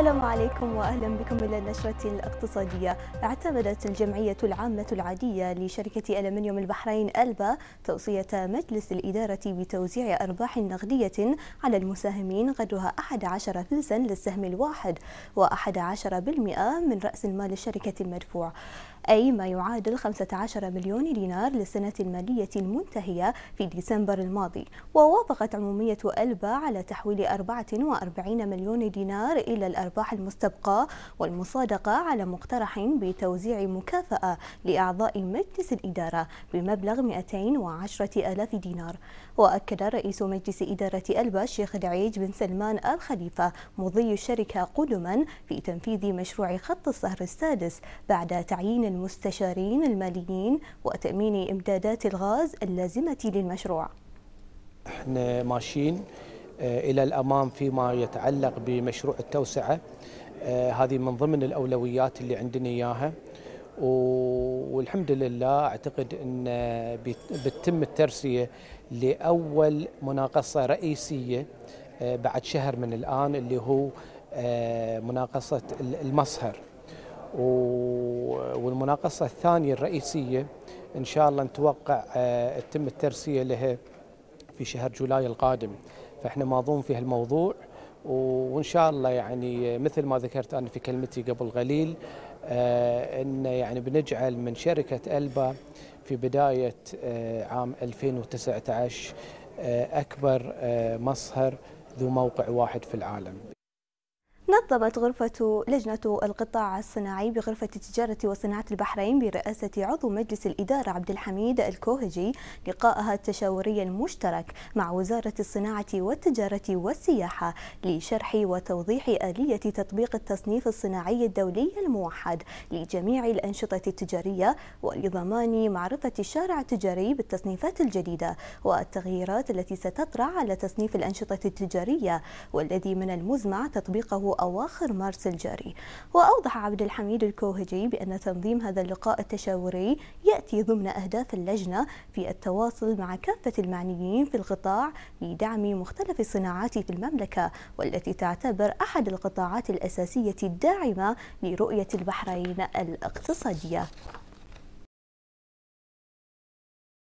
السلام عليكم واهلا بكم الى النشره الاقتصاديه. اعتمدت الجمعيه العامه العاديه لشركه المنيوم البحرين البا توصيه مجلس الاداره بتوزيع ارباح نقديه على المساهمين قدرها 11 فلسا للسهم الواحد و11% من راس المال الشركه المدفوع. أي ما يعادل 15 مليون دينار للسنة المالية المنتهية في ديسمبر الماضي ووافقت عمومية ألبا على تحويل 44 مليون دينار إلى الأرباح الأرباح المستبقة والمصادقة على مقترح بتوزيع مكافأة لأعضاء مجلس الإدارة بمبلغ 210 ألاف دينار وأكد رئيس مجلس إدارة ألبا الشيخ دعيج بن سلمان الخليفة مضي الشركة قدما في تنفيذ مشروع خط الصهر السادس بعد تعيين المستشارين الماليين وتأمين إمدادات الغاز اللازمة للمشروع احنا ماشيين آه، الى الامام فيما يتعلق بمشروع التوسعه آه، هذه من ضمن الاولويات اللي عندنا اياها والحمد لله اعتقد ان بتتم الترسيه لاول مناقصه رئيسيه آه، بعد شهر من الان اللي هو مناقصه المصهر والمناقصه الثانيه الرئيسيه ان شاء الله نتوقع تتم الترسيه لها في شهر جولاي القادم فاحنا ماضون في هالموضوع وان شاء الله يعني مثل ما ذكرت انا في كلمتي قبل قليل آه، ان يعني بنجعل من شركه البا في بدايه آه، عام 2019 آه، اكبر مصهر ذو موقع واحد في العالم نظمت غرفة لجنة القطاع الصناعي بغرفة التجارة وصناعة البحرين برئاسة عضو مجلس الإدارة عبد الحميد الكوهجي لقاءها التشاوري المشترك مع وزارة الصناعة والتجارة والسياحة لشرح وتوضيح آلية تطبيق التصنيف الصناعي الدولي الموحد لجميع الأنشطة التجارية ولضمان معرفة الشارع التجاري بالتصنيفات الجديدة والتغييرات التي ستطرأ على تصنيف الأنشطة التجارية والذي من المزمع تطبيقه أواخر مارس الجاري وأوضح عبد الحميد الكوهجي بأن تنظيم هذا اللقاء التشاوري يأتي ضمن أهداف اللجنة في التواصل مع كافة المعنيين في القطاع لدعم مختلف الصناعات في المملكة والتي تعتبر أحد القطاعات الأساسية الداعمة لرؤية البحرين الاقتصادية